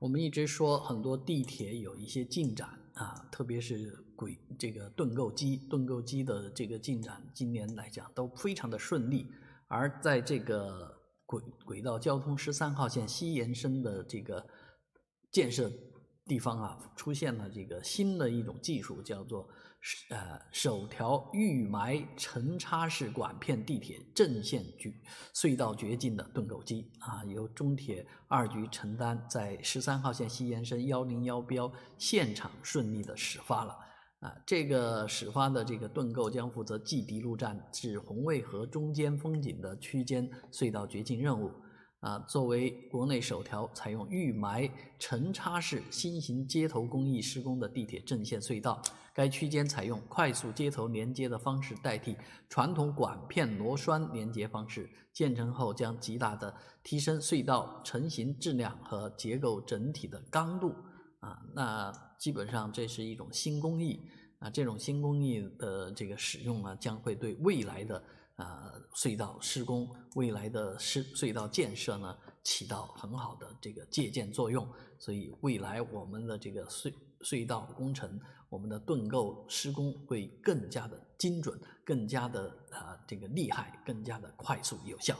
我们一直说很多地铁有一些进展啊，特别是轨这个盾构机，盾构机的这个进展，今年来讲都非常的顺利。而在这个轨轨道交通十三号线西延伸的这个建设。地方啊，出现了这个新的一种技术，叫做，呃，首条预埋沉插式管片地铁正线距隧道掘进的盾构机啊，由中铁二局承担，在十三号线西延伸幺零幺标现场顺利的始发了啊，这个始发的这个盾构将负责既敌路站至红卫河中间风景的区间隧道掘进任务。啊，作为国内首条采用预埋沉插式新型接头工艺施工的地铁正线隧道，该区间采用快速接头连接的方式代替传统管片螺栓连接方式，建成后将极大的提升隧道成型质量和结构整体的刚度。啊，那基本上这是一种新工艺。啊，这种新工艺的这个使用呢，将会对未来的啊隧道施工、未来的隧隧道建设呢，起到很好的这个借鉴作用。所以，未来我们的这个隧隧道工程，我们的盾构施工会更加的精准、更加的啊这个厉害、更加的快速有效。